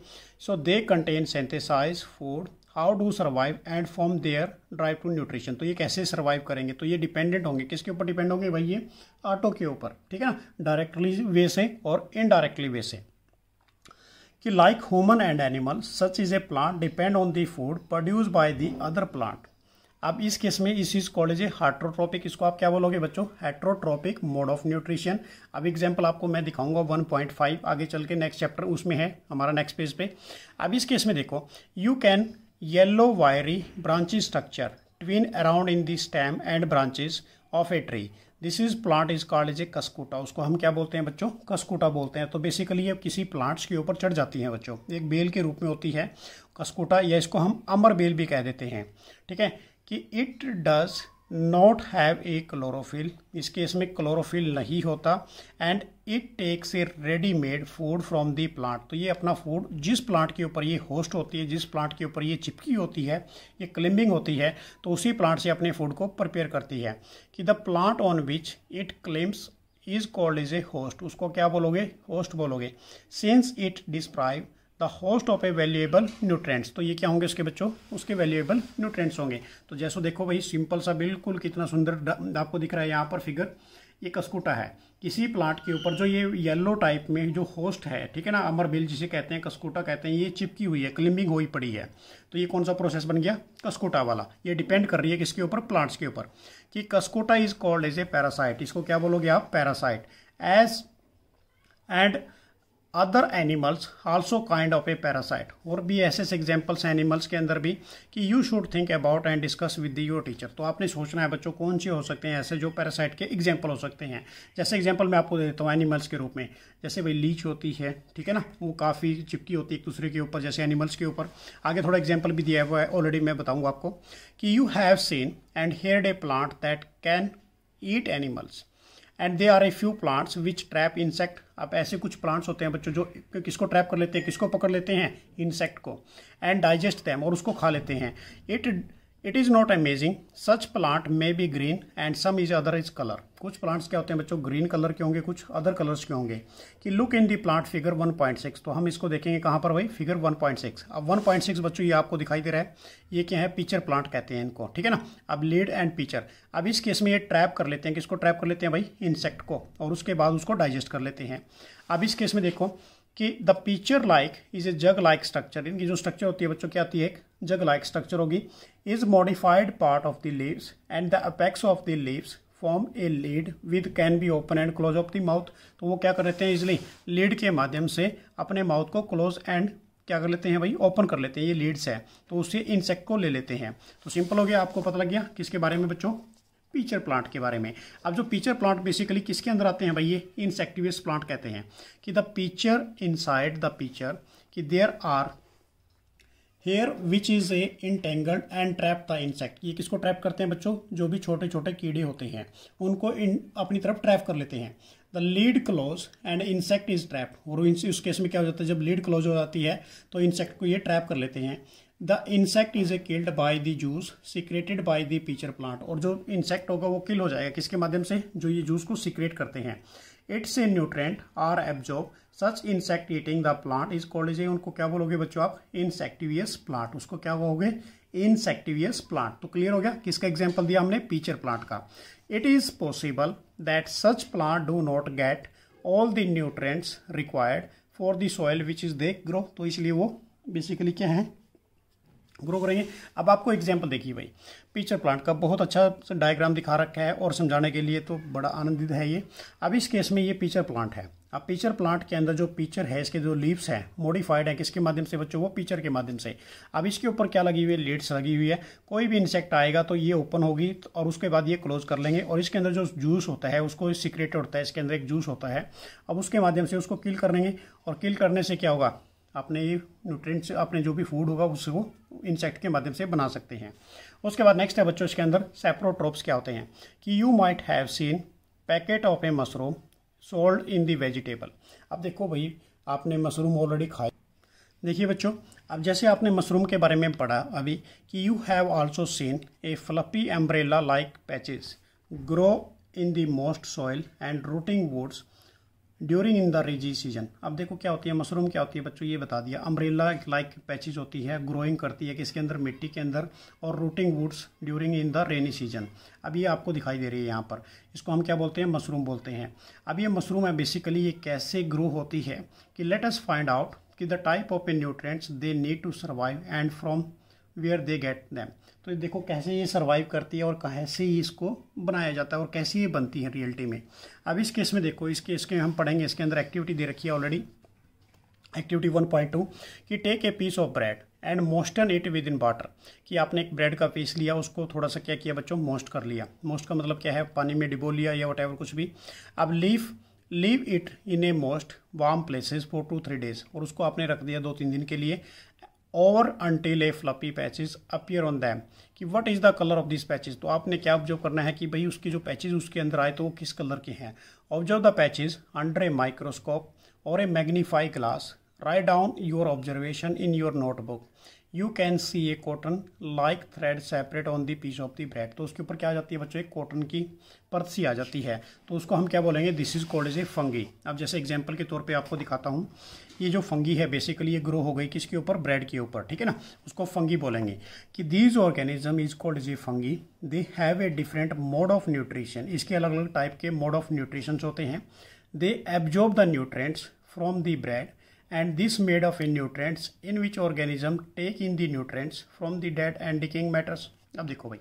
so they can't synthesise food how do survive and form their drive to nutrition तो ये कैसे सर्वाइव करेंगे तो ये डिपेंडेंट होंगे किसके ऊपर डिपेंड होंगे भाई ये आटो के ऊपर ठीक है ना डायरेक्टली वे से और इनडायरेक्टली वे से कि like human and animal such is a plant depend on the food produce by the other plant अब इस केस में इस चीज़ कॉलेज ए हाइट्रोट्रॉपिक इसको आप क्या बोलोगे बच्चों हाइट्रोट्रॉपिक मोड ऑफ न्यूट्रिशन अब एग्जांपल आपको मैं दिखाऊंगा 1.5 आगे चल के नेक्स्ट चैप्टर उसमें है हमारा नेक्स्ट पेज पे अब इस केस में देखो you can yellow wiry branches structure twine around in the stem and branches of a tree this is plant is called is a cuscuta उसको हम क्या बोलते हैं बच्चों कस्कूटा बोलते हैं तो बेसिकली ये किसी प्लांट्स के ऊपर चढ़ जाती हैं बच्चों एक बेल के रूप में होती है कस्कूटा या इसको हम अमर बेल भी कह देते हैं ठीक है कि it does not have a chlorophyll इस केस में क्लोरोफिल नहीं होता and it takes a readymade food from the plant तो ये अपना फूड जिस प्लांट के ऊपर ये होस्ट होती है जिस प्लांट के ऊपर ये चिपकी होती है ये क्लिम्बिंग होती है तो उसी प्लांट से अपने फूड को प्रिपेयर करती है कि the plant on which it climbs is called is a host उसको क्या बोलोगे होस्ट बोलोगे since it describe the host of a valuable nutrients तो ये क्या होंगे इसके बच्चों उसके वैल्यूएबल न्यूट्रेंट्स होंगे तो जैसो देखो भाई सिंपल सा बिल्कुल कितना सुंदर आपको दिख रहा है यहाँ पर फिगर ये कस्कुटा है किसी प्लांट के ऊपर जो ये येलो टाइप में जो होस्ट है ठीक है ना अमर जिसे कहते हैं कस्कुटा कहते हैं ये चिपकी हुई है क्लिम्बिंग हुई पड़ी है तो ये कौन सा प्रोसेस बन गया कस्कुटा वाला ये डिपेंड कर रही है किसके ऊपर प्लांट्स के ऊपर कि cuscuta is called as a parasite इसको क्या बोलोगे आप parasite as and other animals also kind of a parasite और भी ऐसे एग्जाम्पल्स हैं एनिमल्स के अंदर भी कि you should think about and discuss with your teacher तो आपने सोचना है बच्चों कौन से हो सकते हैं ऐसे जो पैरासाइट के एग्जाम्पल हो सकते हैं जैसे एग्जाम्पल मैं आपको दे देता हूँ एनिमल्स के रूप में जैसे भाई लीच होती है ठीक है ना वो काफ़ी चिपकी होती है एक दूसरे के ऊपर जैसे एनिमल्स के ऊपर आगे थोड़ा एग्जाम्पल भी दिया हुआ है ऑलरेडी मैं बताऊँगा आपको कि you have seen and heard a plant that can eat animals and they are a few plants which trap insect अब ऐसे कुछ प्लांट्स होते हैं बच्चों जो किसको ट्रैप कर लेते हैं किसको पकड़ लेते हैं इंसेक्ट को एंड डाइजेस्ट दैम और उसको खा लेते हैं it it is not amazing such plant may be green and some is other is colour कुछ प्लांट्स क्या होते हैं बच्चों ग्रीन कलर के होंगे कुछ अदर कलर्स के होंगे कि look in the plant figure 1.6 तो हम इसको देखेंगे कहाँ पर भाई फिगर 1.6 अब 1.6 बच्चों ये आपको दिखाई दे रहा है ये क्या है पिचर प्लांट कहते हैं इनको ठीक है ना अब लीड एंड पिचर अब इस केस में ये ट्रैप कर लेते हैं किसको ट्रैप कर लेते हैं भाई इंसेक्ट को और उसके बाद उसको डाइजेस्ट कर लेते हैं अब इस केस में देखो कि the pitcher like is a jug like structure इनकी जो स्ट्रक्चर होती है बच्चों क्या होती है एक जग लाइक स्ट्रक्चर होगी is modified part of the leaves and the apex of the leaves form a lid with can be open and close of the mouth तो वो क्या कर लेते हैं इजली लीड के माध्यम से अपने माउथ को क्लोज एंड क्या कर लेते हैं भाई ओपन कर लेते हैं ये लीड्स है तो उससे इंसेक्ट को ले लेते हैं तो सिंपल हो गया आपको पता लग गया किसके बारे में बच्चों पीचर प्लांट के बारे में अब जो पीचर प्लांट बेसिकली किसके अंदर आते हैं भाई ये इंसेक्टिवियस प्लांट कहते हैं कि the pitcher inside the pitcher कि there are hair which is a entangled and trap the insect ये किसको ट्रैप करते हैं बच्चों जो भी छोटे छोटे कीड़े होते हैं उनको इन अपनी तरफ ट्रैप कर लेते हैं the lid close and insect is trap और उस केस में क्या हो जाता है जब लीड क्लोज हो जाती है तो इंसेक्ट को ये ट्रैप कर लेते हैं the insect is a killed by the juice secreted by the pitcher plant और जो इंसेक्ट होगा वो किल हो जाएगा किसके माध्यम से जो ये जूस को सिक्रेट करते हैं its a nutrient are absorb such insect eating the plant is called is उनको क्या बोलोगे बच्चों आप इंसेक्टिवियस प्लांट उसको क्या कहोगे इंसेक्टिवियस प्लांट तो क्लियर हो गया किसका एग्जाम्पल दिया हमने पीचर प्लांट का it is possible that such plant do not get all the nutrients required for the soil which is they grow तो इसलिए वो बेसिकली क्या है ग्रो करेंगे अब आपको एग्जाम्पल देखिए भाई पीचर प्लांट का बहुत अच्छा डायग्राम दिखा रखा है और समझाने के लिए तो बड़ा आनंदित है ये अब इस केस में ये पीचर प्लांट है अब पीचर प्लांट के अंदर जो पीचर है इसके जो लीव्स हैं मॉडिफाइड हैं किसके माध्यम से बच्चों वो पीचर के माध्यम से अब इसके ऊपर क्या लगी हुई है लीड्स लगी हुई है कोई भी इंसेक्ट आएगा तो ये ओपन होगी तो और उसके बाद ये क्लोज कर लेंगे और इसके अंदर जो जूस होता है उसको सिक्रेट होता है इसके अंदर एक जूस होता है अब उसके माध्यम से उसको किल करेंगे और किल करने से क्या होगा अपने ये न्यूट्रिएंट्स अपने जो भी फूड होगा उसको इंसेक्ट के माध्यम से बना सकते हैं उसके बाद नेक्स्ट है बच्चों इसके अंदर सेप्रोट्रोप्स क्या होते हैं कि you might have seen packet of a mushroom sold in the vegetable अब देखो भाई आपने मशरूम ऑलरेडी खाए देखिए बच्चों अब जैसे आपने मशरूम के बारे में पढ़ा अभी कि you have also seen a fluffy umbrella like patches grow in the moist soil and rotting woods during in the rainy season अब देखो क्या होती है मशरूम क्या होती है बच्चों ये बता दिया अम्ब्रेला लाइक पैचेज होती है ग्रोइंग करती है कि इसके अंदर मिट्टी के अंदर और rotting woods during in the rainy season अब ये आपको दिखाई दे रही है यहाँ पर इसको हम क्या बोलते हैं मशरूम बोलते हैं अब ये मशरूम है बेसिकली ये कैसे ग्रो होती है कि लेट फाइंड आउट कि the type of a nutrients they need to survive and from where they get them तो देखो कैसे ये सर्वाइव करती है और कैसे ही इसको बनाया जाता है और कैसे ये बनती है रियलिटी में अब इस केस में देखो इस केस के हम पढ़ेंगे इसके अंदर एक्टिविटी दे रखी है already activity one point two कि take a piece of bread and moisten it with in water कि आपने एक ब्रेड का पीस लिया उसको थोड़ा सा क्या किया बच्चों मोस्ट कर लिया मोस्ट का मतलब क्या है पानी में डिबो लिया या वट कुछ भी अब leave leave it in a moist warm places for two three days और उसको आपने रख दिया दो तीन दिन के लिए और until a fluffy patches appear on them कि what is the colour of this patches तो आपने क्या ऑब्जर्व करना है कि भाई उसके जो पैचेज उसके अंदर आए तो वो किस कलर के हैं observe the patches under a microscope और a magnify glass write down your observation in your notebook you can see a cotton like thread separate on the piece of the bread तो उसके ऊपर क्या आ जाती है बच्चों एक कॉटन की परत सी आ जाती है तो उसको हम क्या बोलेंगे this is called is a fungi अब जैसे एग्जाम्पल के तौर पे आपको दिखाता हूँ ये जो फंगी है बेसिकली ये ग्रो हो गई किसके ऊपर ब्रेड के ऊपर ठीक है ना उसको फंगी बोलेंगे कि these organism is called is a fungi they have a different mode of nutrition इसके अलग अलग टाइप के मोड ऑफ न्यूट्रिशंस होते हैं they absorb the nutrients from the bread and this made of in nutrients in which organism take in the nutrients from the dead and decaying matters अब देखो भाई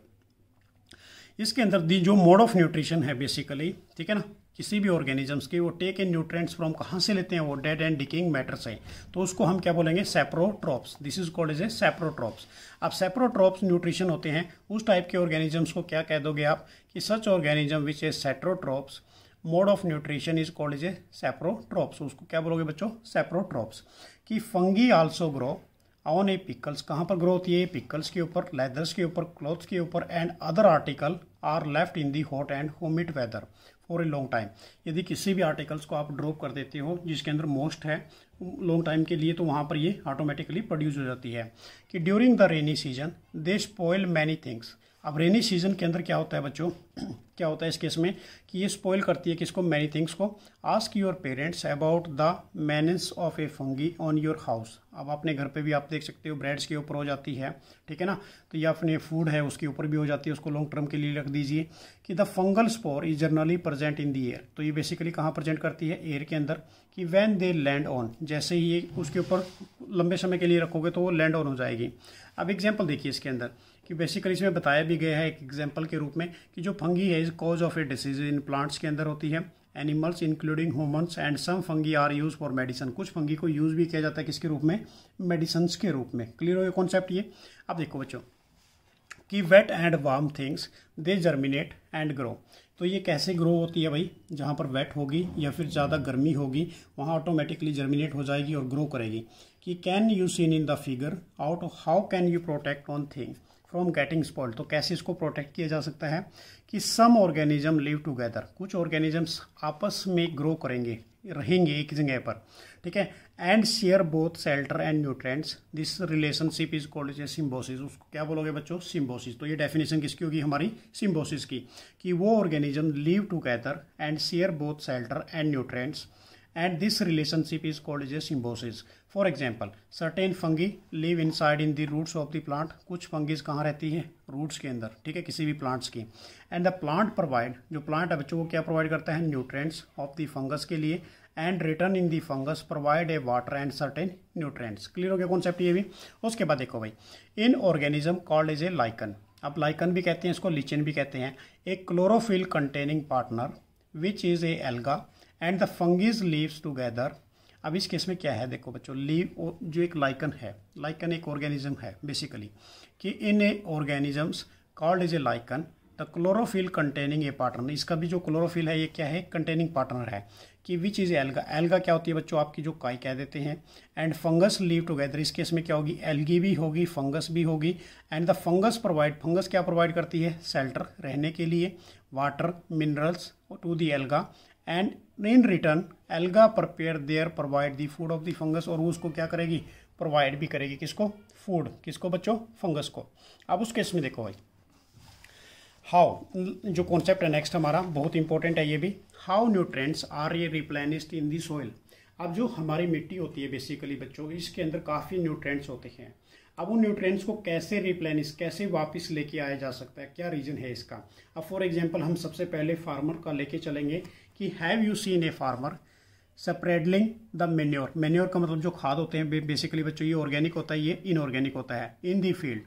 इसके अंदर दी जो मोड ऑफ न्यूट्रिशन है बेसिकली ठीक है ना किसी भी ऑर्गेनिजम्स के वो टेक इन न्यूट्रिएंट्स फ्रॉम कहाँ से लेते हैं वो डेड एंड डिकिंग मैटर्स हैं तो उसको हम क्या बोलेंगे saprotrophs this is called is a saprotrophs अब सेप्रोट्रॉप्स न्यूट्रिशन होते हैं उस टाइप के ऑर्गेनिजम्स को क्या कह दोगे आप कि such organism which is saprotrophs mode of nutrition is called is a saprotrophs उसको क्या बोलोगे बच्चों सेप्रोट्रॉप्स कि fungi also grow on a pickles कहाँ पर ग्रो होती है पिकल्स के ऊपर लेदर्स के ऊपर क्लोथ्स के ऊपर and other article are left in the hot and humid weather for a long time यदि किसी भी आर्टिकल्स को आप ड्रॉप कर देते हो जिसके अंदर मोस्ट है लॉन्ग टाइम के लिए तो वहाँ पर ये ऑटोमेटिकली प्रोड्यूस हो जाती है कि during the rainy season they spoil many things अब रेनी सीजन के अंदर क्या होता है बच्चों *clears throat* क्या होता है इस केस में कि ये स्पॉइल करती है किसको मैनी थिंग्स को ask your parents about the menace of a fungi on your house अब अपने घर पे भी आप देख सकते हो ब्रेड्स के ऊपर हो जाती है ठीक है ना तो ये अपने फूड है उसके ऊपर भी हो जाती है उसको लॉन्ग टर्म के लिए रख दीजिए कि the fungal spore is generally present in the air तो ये बेसिकली कहाँ प्रजेंट करती है एयर के अंदर कि वैन दे लैंड ऑन जैसे ही ये उसके ऊपर लंबे समय के लिए रखोगे तो वो लैंड ऑन हो जाएगी अब एग्जाम्पल देखिए इसके अंदर कि बेसिकली इसमें बताया भी गया है एक एग्जाम्पल के रूप में कि जो फंगी है is cause of a disease in plants के अंदर होती है animals including humans and some fungi are use for medicine कुछ फंगी को यूज भी किया जाता है किसके रूप में मेडिसन के रूप में क्लियर हो गया कॉन्सेप्ट ये अब देखो बच्चों कि wet and warm things they germinate and grow तो ये कैसे ग्रो होती है भाई जहाँ पर वेट होगी या फिर ज़्यादा गर्मी होगी वहाँ ऑटोमेटिकली जर्मिनेट हो जाएगी और ग्रो करेगी कि can you seen in the figure out how can you protect on things from getting spoiled तो कैसे इसको प्रोटेक्ट किया जा सकता है कि सम ऑर्गेनिज्म लिव टुगेदर कुछ ऑर्गेनिजम्स आपस में ग्रो करेंगे रहेंगे एक जगह पर ठीक है and share both shelter and nutrients this relationship is called a symbiosis उसको क्या बोलोगे बच्चों सिम्बोसिस तो ये डेफिनेशन किसकी होगी हमारी सिम्बोसिस की कि वो organism live together and share both shelter and nutrients and this relationship is called a symbiosis for example certain fungi live inside in the roots of the plant कुछ fungis कहाँ रहती हैं roots के अंदर ठीक है किसी भी प्लांट्स की एंड द प्लांट प्रोवाइड जो प्लांट है बच्चों को क्या प्रोवाइड करता है न्यूट्रेंट्स ऑफ द फंगस के लिए and return in the fungus provide a water and certain nutrients clear हो गया कॉन्सेप्ट ये भी उसके बाद देखो भाई in organism called is a lichen अब लाइकन भी कहते हैं इसको लिचिन भी कहते हैं a chlorophyll containing partner which is a alga and the fungis lives together अब इस केस में क्या है देखो बच्चों लीव जो एक लाइकन है लाइकन एक ऑर्गेनिज्म है बेसिकली कि in a organisms called is a lichen the chlorophyll containing a partner इसका भी जो क्लोरोफिल है ये क्या है कंटेनिंग पार्टनर है कि विच इज़ एल्गा एल्गा क्या होती है बच्चों आपकी जो काई कह देते हैं एंड फंगस लीव टुगेदर इस केस में क्या होगी एल्गी भी होगी फंगस भी होगी and the fungus provide fungus क्या प्रोवाइड करती है सेल्टर रहने के लिए water minerals to the alga and in return alga prepare their provide the food of the fungus और वो उसको क्या करेगी प्रोवाइड भी करेगी किसको फूड किसको बच्चों फंगस को अब उस केस में देखो भाई हाउ जो कॉन्सेप्ट है नेक्स्ट हमारा बहुत इंपॉर्टेंट है ये भी हाउ न्यूट्रेंट्स आर ये रिप्लेनिस्ड इन दी सॉइल अब जो हमारी मिट्टी होती है बेसिकली बच्चों इसके अंदर काफ़ी न्यूट्रेंट्स होते हैं अब उन न्यूट्रेंट्स को कैसे रिप्लेनिस कैसे वापस लेके आया जा सकता है क्या रीज़न है इसका अब फॉर एग्जांपल हम सबसे पहले फार्मर का लेके चलेंगे कि have you seen a farmer spreading the manure manure का मतलब जो खाद होते हैं बेसिकली बच्चों ये ऑर्गेनिक होता है ये इनऑर्गेनिक होता है इन दी फील्ड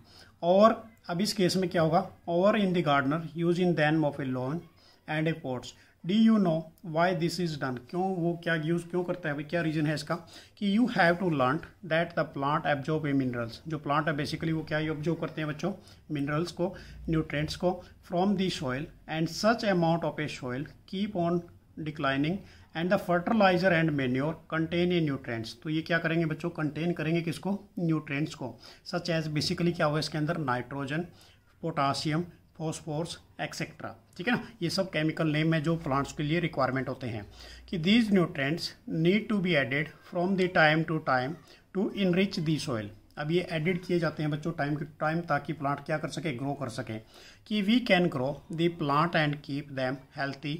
और अब इस केस में क्या होगा over in the gardener use in then of a lawn and a pots do you know why this is done क्यों वो क्या यूज़ क्यों करता है भाई क्या रीज़न है इसका कि you have to learn that the plant absorb a minerals जो प्लांट है बेसिकली वो क्या ऑब्जॉर्व करते हैं बच्चों मिनरल्स को न्यूट्रेंट्स को from the soil and such amount of a soil keep on declining and the fertiliser and manure contain a nutrients तो ये क्या करेंगे बच्चों कंटेन करेंगे किसको न्यूट्रेंट्स को सच एज बेसिकली क्या होगा इसके अंदर नाइट्रोजन पोटासियम फोस्फोर्स एक्सेट्रा ठीक है ना ये सब केमिकल नेम है जो प्लांट्स के लिए रिक्वायरमेंट होते हैं कि these nutrients need to be added from the time to time to enrich the soil अब ये एडिड किए जाते हैं बच्चों टाइम टू टाइम ताकि प्लांट क्या कर सके ग्रो कर सके कि we can grow the plant and keep them healthy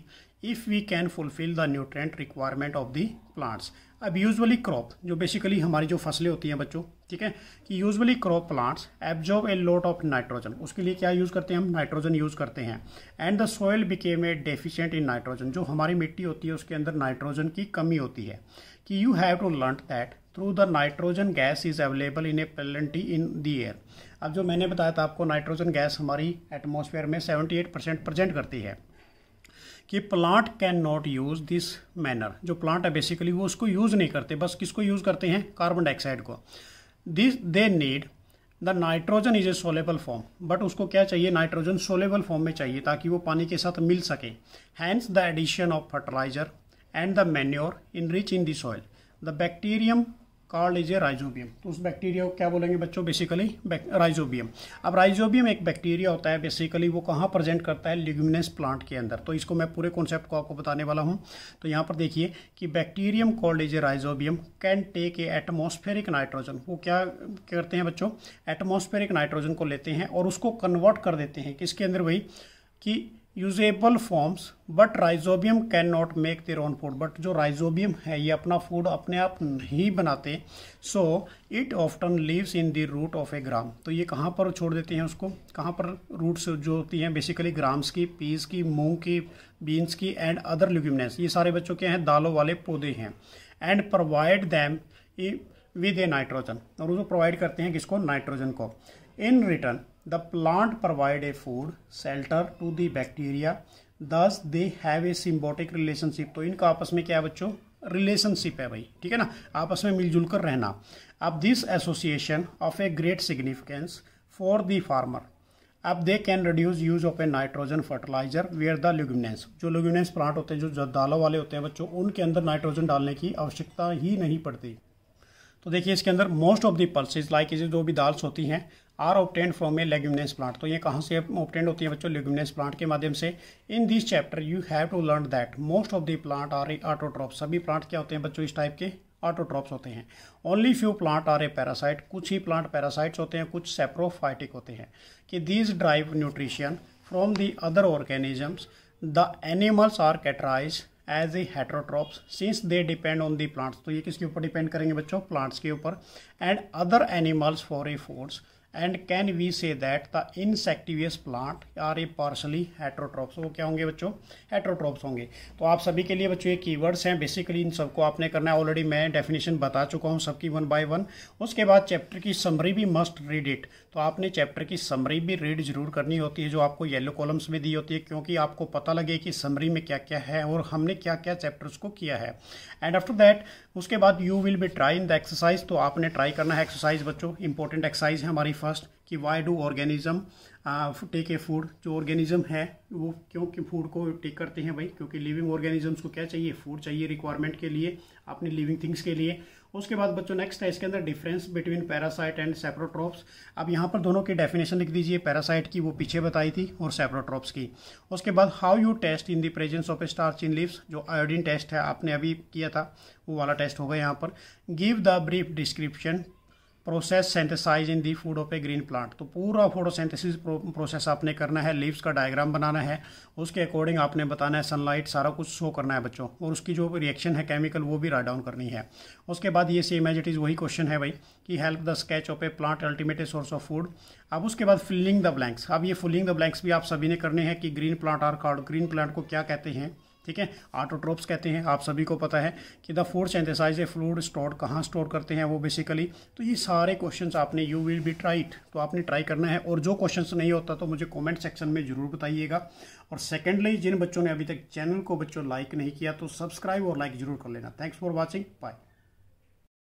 if we can fulfil the nutrient requirement of the plants अब यूजुअली क्रॉप जो बेसिकली हमारी जो फसलें होती हैं बच्चों ठीक है कि usually crop plants absorb a lot of nitrogen उसके लिए क्या यूज़ करते हैं हम नाइट्रोजन यूज़ करते हैं and the soil became a deficient in nitrogen जो हमारी मिट्टी होती है उसके अंदर नाइट्रोजन की कमी होती है कि you have to learn that through the nitrogen gas is available in a plenty in the air अब जो मैंने बताया था आपको नाइट्रोजन गैस हमारी एटमोसफेयर में सेवेंटी एट परसेंट प्रजेंट करती है कि plant can not use this manner जो प्लांट है बेसिकली वो उसको यूज़ नहीं करते बस किसको यूज़ करते हैं कार्बन डाइऑक्साइड को this they need the nitrogen is a soluble form but उसको क्या चाहिए नाइट्रोजन सोलेबल फॉर्म में चाहिए ताकि वो पानी के साथ मिल सके hence the addition of fertiliser and the manure in rich in this soil the bacterium called is a rhizobium तो उस बैक्टीरिया को क्या बोलेंगे बच्चों बेसिकली राइजोबियम अब राइजोबियम एक बैक्टीरिया होता है बेसिकली वो कहाँ प्रेजेंट करता है लिग्यूमिनस प्लांट के अंदर तो इसको मैं पूरे कॉन्सेप्ट को आपको बताने वाला हूँ तो यहाँ पर देखिए कि bacterium called is a rhizobium can take a atmospheric nitrogen वो क्या करते हैं बच्चों एटमोस्फेरिक नाइट्रोजन को लेते हैं और उसको कन्वर्ट कर देते हैं किसके अंदर वही कि usable forms but rhizobium can not make their own food but जो राइजोबियम है ये अपना फूड अपने आप नहीं बनाते so it often lives in the root of a gram तो ये कहाँ पर छोड़ देते हैं उसको कहाँ पर रूट्स जो होती हैं बेसिकली ग्राम्स की पीज की मूंग की बीन्स की एंड अदर ल्यूमिनेस ये सारे बच्चों के हैं दालों वाले पौधे हैं and provide them with a nitrogen और उसको प्रोवाइड करते हैं किसको नाइट्रोजन को in return The plant provide a food shelter to the bacteria. Thus they have a symbiotic relationship. तो इनका आपस में क्या है बच्चों रिलेशनशिप है भाई ठीक है ना आपस में मिलजुल कर रहना अब this association of a great significance for the farmer अब they can reduce use of a nitrogen fertiliser where the leguminous जो ल्यूमिनेंस प्लांट होते हैं जो दालों वाले होते हैं बच्चों उनके अंदर नाइट्रोजन डालने की आवश्यकता ही नहीं पड़ती तो देखिए इसके अंदर most of the pulses like इसे जो भी दाल्स होती हैं are obtained from a leguminous plant तो ये कहाँ से ऑप्टेंड होती है बच्चों लेग्यूमिनेंस प्लांट के माध्यम से in this chapter you have to learn that most of the plant are autotroph सभी प्लांट क्या होते हैं बच्चों इस टाइप के ऑटोट्रॉप्स होते हैं only few plant are a parasite कुछ ही प्लांट पैरासाइट्स होते हैं कुछ सेप्रोफाइटिक होते हैं कि these derive nutrition from the other organisms the animals are categorise as a heterotrophs since they depend on the plants तो ये किसके ऊपर डिपेंड करेंगे बच्चों प्लांट्स के ऊपर and other animals for a foods and can we say that the insectivorous plant are a partially heterotrophs वो क्या होंगे बच्चों हेट्रोट्रॉप्स होंगे तो आप सभी के लिए बच्चों ये कीवर्ड्स हैं बेसिकली इन सबको आपने करना है ऑलरेडी मैं डेफिनेशन बता चुका हूँ सबकी वन बाय वन उसके बाद चैप्टर की समरी भी मस्ट रीड इट तो आपने चैप्टर की समरी भी रीड जरूर करनी होती है जो आपको येलो कॉलम्स में दी होती है क्योंकि आपको पता लगे कि समरी में क्या क्या है और हमने क्या क्या चैप्टर्स को किया है एंड आफ्टर दैट उसके बाद you will be try in the exercise तो आपने ट्राई करना है एक्सरसाइज बच्चों इंपॉर्टेंट एक्सरसाइज है हमारी फर्स्ट कि why do organism take a food जो ऑर्गेनिज्म है वो क्योंकि फूड को टेक करते हैं भाई क्योंकि लिविंग ऑर्गेनिजम्स को क्या चाहिए फूड चाहिए रिक्वायरमेंट के लिए अपनी लिविंग थिंग्स के लिए उसके बाद बच्चों नेक्स्ट है इसके अंदर difference between parasite and saprotrophs अब यहाँ पर दोनों की डेफिनेशन लिख दीजिए पैरासाइट की वो पीछे बताई थी और सेप्रोट्रोप्स की उसके बाद how you test in the presence of starch in leaves जो आयोडीन टेस्ट है आपने अभी किया था वो वाला टेस्ट होगा यहाँ पर give the brief description process synthesise in the food of a green plant तो पूरा फोटोसेंथेसिस प्रोसेस आपने करना है लीव्स का डायग्राम बनाना है उसके अकॉर्डिंग आपने बताना है सनलाइट सारा कुछ शो करना है बच्चों और उसकी जो रिएक्शन है केमिकल वो भी राइट डाउन करनी है उसके बाद ये सेम एज इट इज़ वही क्वेश्चन है भाई कि help the sketch of a plant ultimate a source of food अब उसके बाद फिलिंग द ब्लैंक्स अब ये फिलिंग द ब्लैंक्स भी आप सभी ने करने हैं कि green plant are called green plant को क्या कहते हैं ठीक है आटोट्रोप्स कहते हैं आप सभी को पता है कि the photosynthesise a fluid store कहाँ स्टोर करते हैं वो बेसिकली तो ये सारे क्वेश्चंस आपने यू विल बी ट्राइड तो आपने ट्राई करना है और जो क्वेश्चंस नहीं होता तो मुझे कमेंट सेक्शन में ज़रूर बताइएगा और सेकेंडली जिन बच्चों ने अभी तक चैनल को बच्चों लाइक नहीं किया तो सब्सक्राइब और लाइक ज़रूर कर लेना थैंक्स फॉर वॉचिंग बाय